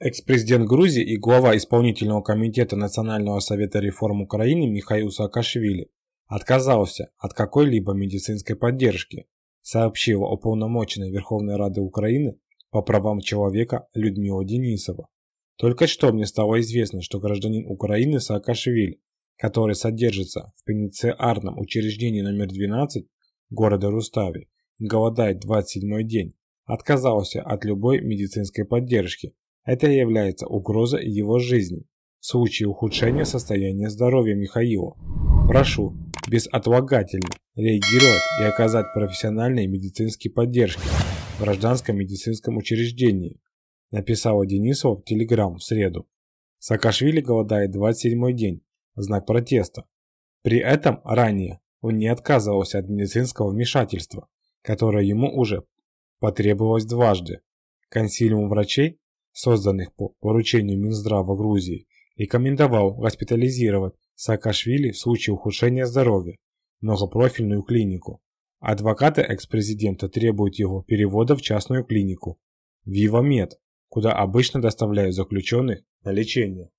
Экс-президент Грузии и глава исполнительного комитета Национального совета реформ Украины Михаил Саакашвили отказался от какой-либо медицинской поддержки, сообщила уполномоченная Верховной Рады Украины по правам человека Людмила Денисова. Только что мне стало известно, что гражданин Украины Саакашвили, который содержится в пенициарном учреждении номер 12 города Рустави голодает 27 день, отказался от любой медицинской поддержки, это является угрозой его жизни в случае ухудшения состояния здоровья Михаила. Прошу безотлагательно реагировать и оказать профессиональной медицинской поддержки в гражданском медицинском учреждении, написала Денисова в Телеграм в среду. Саакашвили голодает 27 день в знак протеста. При этом ранее он не отказывался от медицинского вмешательства, которое ему уже потребовалось дважды. Консилиум врачей созданных по поручению Минздрава Грузии, рекомендовал госпитализировать Саакашвили в случае ухудшения здоровья в многопрофильную клинику. Адвокаты экс-президента требуют его перевода в частную клинику Вива куда обычно доставляют заключенных на лечение.